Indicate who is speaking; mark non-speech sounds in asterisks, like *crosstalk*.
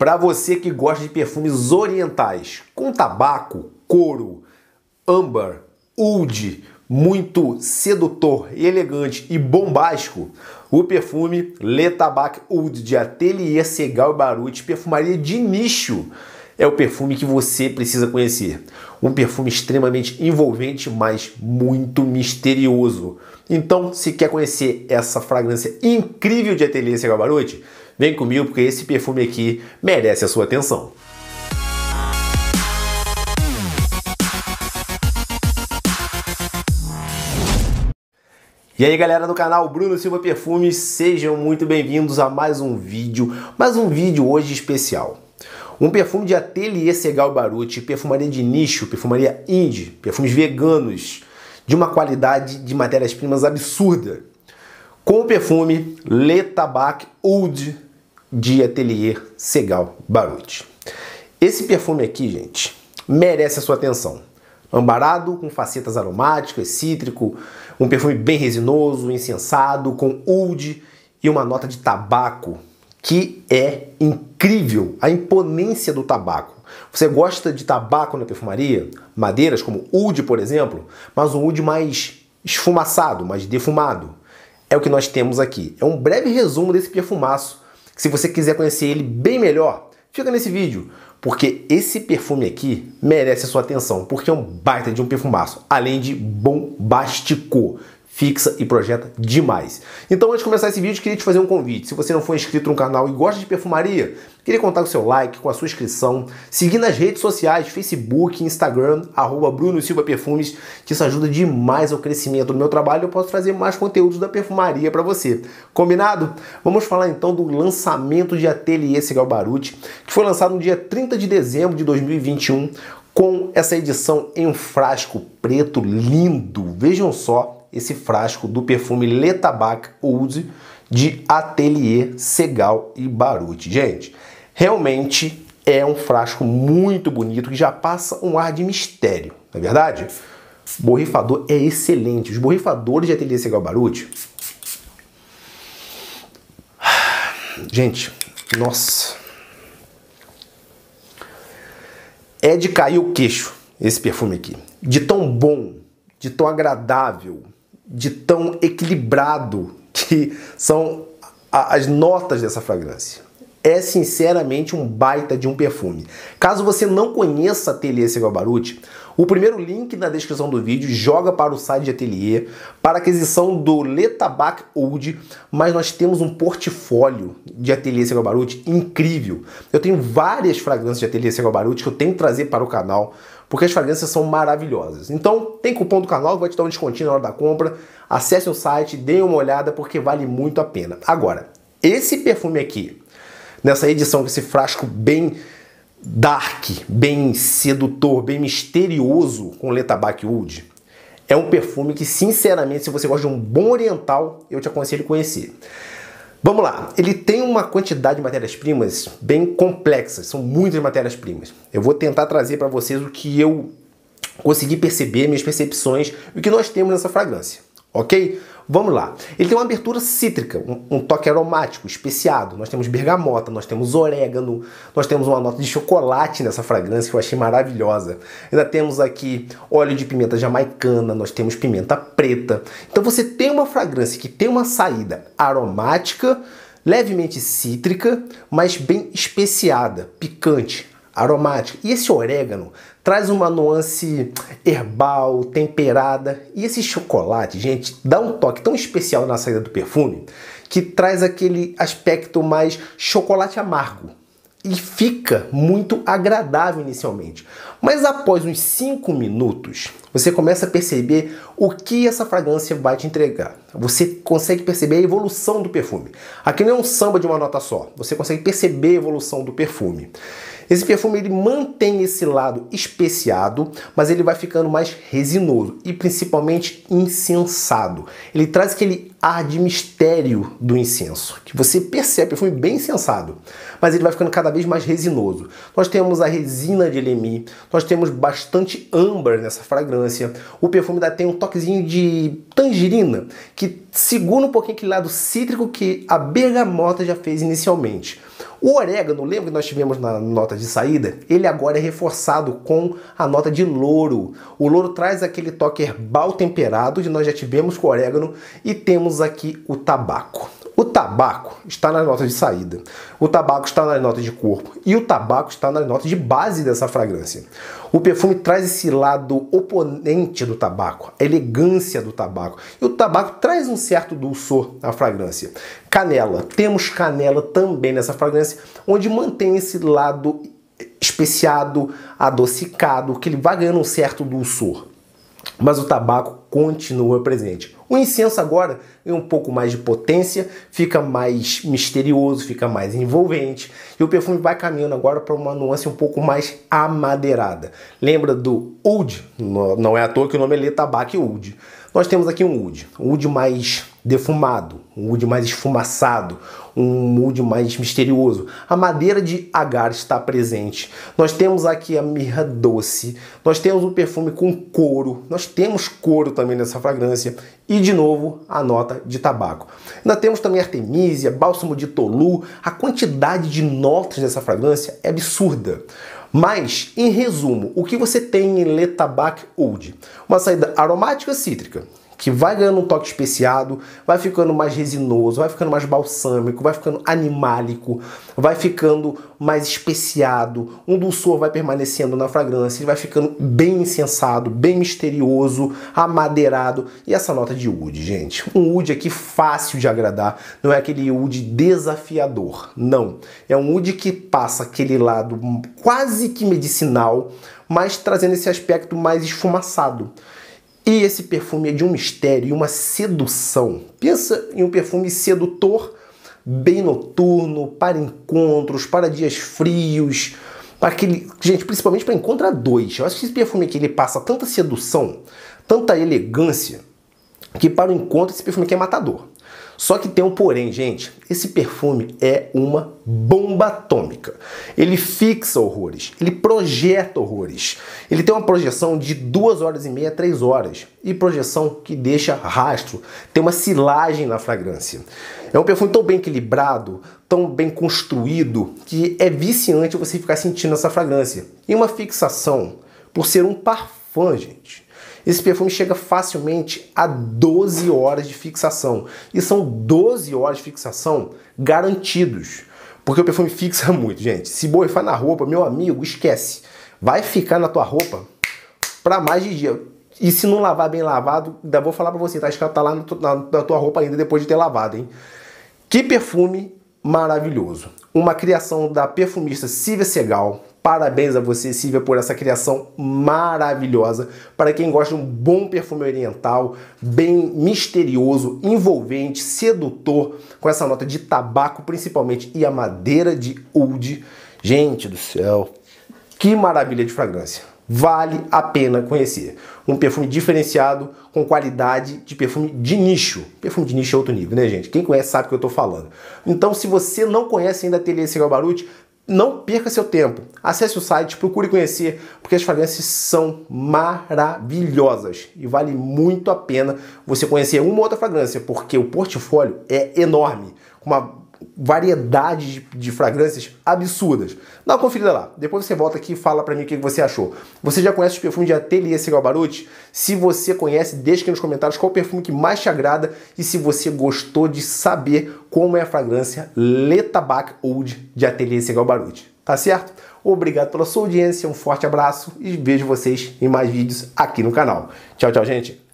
Speaker 1: para você que gosta de perfumes orientais, com tabaco, couro, âmbar, oud, muito sedutor, elegante e bombástico, o perfume Le Tabac Oud de Atelier Segal e Baruch, perfumaria de nicho, é o perfume que você precisa conhecer. Um perfume extremamente envolvente, mas muito misterioso. Então, se quer conhecer essa fragrância incrível de Atelier Segal e Baruch, Vem comigo porque esse perfume aqui merece a sua atenção. E aí galera do canal Bruno Silva Perfumes, sejam muito bem-vindos a mais um vídeo, mais um vídeo hoje especial. Um perfume de ateliê Segal Baruti, perfumaria de nicho, perfumaria indie, perfumes veganos, de uma qualidade de matérias-primas absurda. Com o perfume Le Tabac Oud de Atelier Segal Baruch. Esse perfume aqui, gente, merece a sua atenção. Ambarado, com facetas aromáticas, cítrico, um perfume bem resinoso, incensado, com oud e uma nota de tabaco que é incrível a imponência do tabaco. Você gosta de tabaco na perfumaria? Madeiras como oud, por exemplo, mas um oud mais esfumaçado, mais defumado. É o que nós temos aqui. É um breve resumo desse perfumaço se você quiser conhecer ele bem melhor, fica nesse vídeo, porque esse perfume aqui merece a sua atenção, porque é um baita de um perfumaço, além de bombástico fixa e projeta demais. Então, antes de começar esse vídeo, queria te fazer um convite. Se você não for inscrito no canal e gosta de perfumaria, queria contar com seu like, com a sua inscrição, seguir nas redes sociais, Facebook, Instagram, arroba Bruno Silva Perfumes, que isso ajuda demais ao crescimento do meu trabalho e eu posso trazer mais conteúdos da perfumaria para você. Combinado? Vamos falar então do lançamento de Ateliê Cigal Baruti, que foi lançado no dia 30 de dezembro de 2021, com essa edição em um frasco preto lindo. Vejam só esse frasco do perfume Tabac Oud de Atelier Segal e Baruti. Gente, realmente é um frasco muito bonito que já passa um ar de mistério, não é verdade? Borrifador é excelente. Os borrifadores de Atelier Segal e Baruti Gente, nossa. É de cair o queixo esse perfume aqui. De tão bom, de tão agradável, de tão equilibrado que são as notas dessa fragrância. É sinceramente um baita de um perfume. Caso você não conheça Atelier Silva Baruti, o primeiro link na descrição do vídeo joga para o site de ateliê, para aquisição do Tabac Old, mas nós temos um portfólio de ateliê Cego Baruti incrível. Eu tenho várias fragrâncias de ateliê Cego Baruti que eu tenho que trazer para o canal, porque as fragrâncias são maravilhosas. Então, tem cupom do canal que vai te dar um descontinho na hora da compra. Acesse o site, dê uma olhada, porque vale muito a pena. Agora, esse perfume aqui, nessa edição com esse frasco bem dark, bem sedutor, bem misterioso com letra Backwood, é um perfume que, sinceramente, se você gosta de um bom oriental, eu te aconselho a conhecer. Vamos lá, ele tem uma quantidade de matérias-primas bem complexas, são muitas matérias-primas. Eu vou tentar trazer para vocês o que eu consegui perceber, minhas percepções, o que nós temos nessa fragrância, ok? Vamos lá. Ele tem uma abertura cítrica, um, um, toque aromático, especiado. Nós temos bergamota, nós temos orégano, nós temos uma nota de chocolate nessa fragrância que eu achei maravilhosa. Ainda temos aqui óleo de pimenta jamaicana, nós temos pimenta preta. Então você tem uma fragrância que tem uma saída aromática, levemente cítrica, mas bem especiada, picante, aromática. E esse orégano traz uma nuance herbal, temperada. E esse chocolate, gente, dá um toque tão especial na saída do perfume que traz aquele aspecto mais chocolate amargo e fica muito agradável inicialmente. Mas após uns 5 minutos, você começa a perceber o que essa fragrância vai te entregar. Você consegue perceber a evolução do perfume. Aqui não é um samba de uma nota só, você consegue perceber a evolução do perfume. Esse perfume ele mantém esse lado especiado, mas ele vai ficando mais resinoso e principalmente incensado. Ele traz aquele ar de mistério do incenso, que você percebe, perfume bem incensado, mas ele vai ficando cada vez mais resinoso. Nós temos a resina de Lemi, nós temos bastante âmbar nessa fragrância. O perfume dá, tem um toquezinho de tangerina, que segura um pouquinho aquele lado cítrico que a bergamota já fez inicialmente. O orégano, lembra que nós tivemos na nota de saída? Ele agora é reforçado com a nota de louro. O louro traz aquele toque herbal temperado que nós já tivemos com o orégano e temos aqui o tabaco. O tabaco está nas notas de saída, o tabaco está nas notas de corpo e o tabaco está nas notas de base dessa fragrância. O perfume traz esse lado oponente do tabaco, a elegância do tabaco. E o tabaco traz um certo dulçor à fragrância. Canela, temos canela também nessa fragrância, onde mantém esse lado especiado, adocicado, que ele vai ganhando um certo dulçor mas o tabaco continua presente. O incenso agora é um pouco mais de potência, fica mais misterioso, fica mais envolvente e o perfume vai caminhando agora para uma nuance um pouco mais amadeirada. Lembra do oud? Não é à toa que o nome é tabaco Oud. Nós temos aqui um oud, um oud mais defumado, um wood mais esfumaçado, um wood mais misterioso. A madeira de agar está presente. Nós temos aqui a mirra doce, nós temos um perfume com couro, nós temos couro também nessa fragrância e de novo a nota de tabaco. Ainda temos também artemisia, bálsamo de tolu. A quantidade de notas dessa fragrância é absurda. Mas, em resumo, o que você tem em Le Tabac Oud? Uma saída aromática cítrica, que vai ganhando um toque especiado, vai ficando mais resinoso, vai ficando mais balsâmico, vai ficando animálico, vai ficando mais especiado, um dulçor vai permanecendo na fragrância, ele vai ficando bem incensado, bem misterioso, amadeirado. E essa nota de wood, gente, um wood aqui fácil de agradar, não é aquele wood desafiador, não. É um wood que passa aquele lado quase que medicinal, mas trazendo esse aspecto mais esfumaçado. E esse perfume é de um mistério e uma sedução. Pensa em um perfume sedutor, bem noturno, para encontros, para dias frios, para aquele, gente, principalmente para encontrar dois. Eu acho que esse perfume aqui ele passa tanta sedução, tanta elegância, que para o encontro esse perfume aqui é matador. Só que tem um porém, gente. Esse perfume é uma bomba atômica. Ele fixa horrores, ele projeta horrores. Ele tem uma projeção de 2 horas e meia, 3 horas. E projeção que deixa rastro, tem uma silagem na fragrância. É um perfume tão bem equilibrado, tão bem construído, que é viciante você ficar sentindo essa fragrância. E uma fixação por ser um parfum, gente. Esse perfume chega facilmente a 12 horas de fixação. E são 12 horas de fixação garantidos. Porque o perfume fixa *laughs* muito, gente. Se borrifar na roupa, meu amigo, esquece. Vai ficar na tua roupa para mais de dia. E se não lavar bem lavado, ainda vou falar para você, tá que tá lá na, na tua roupa ainda depois de ter lavado, hein? Que perfume maravilhoso. Uma criação da perfumista Silvia Segal, Parabéns a você, Silvia, por essa criação maravilhosa. Para quem gosta de um bom perfume oriental, bem misterioso, envolvente, sedutor, com essa nota de tabaco principalmente e a madeira de oud. Gente do céu, que maravilha de fragrância. Vale a pena conhecer. Um perfume diferenciado, com qualidade de perfume de nicho. Perfume de nicho é outro nível, né, gente? Quem conhece sabe o que eu estou falando. Então, se você não conhece ainda a Ateliê Cigal Barute não perca seu tempo. Acesse o site, procure conhecer, porque as fragrâncias são maravilhosas e vale muito a pena você conhecer uma ou outra fragrância, porque o portfólio é enorme, com uma variedade de, de, fragrâncias absurdas. Dá uma conferida lá. Depois você volta aqui e fala para mim o que você achou. Você já conhece os perfumes de Atelier Cigal Baruch? Se você conhece, deixa aqui nos comentários qual o perfume que mais te agrada e se você gostou de saber como é a fragrância Letabac Old Oud de Atelier Cigal Baruch. Tá certo? Obrigado pela sua audiência, um forte abraço e vejo vocês em mais vídeos aqui no canal. Tchau, tchau, gente!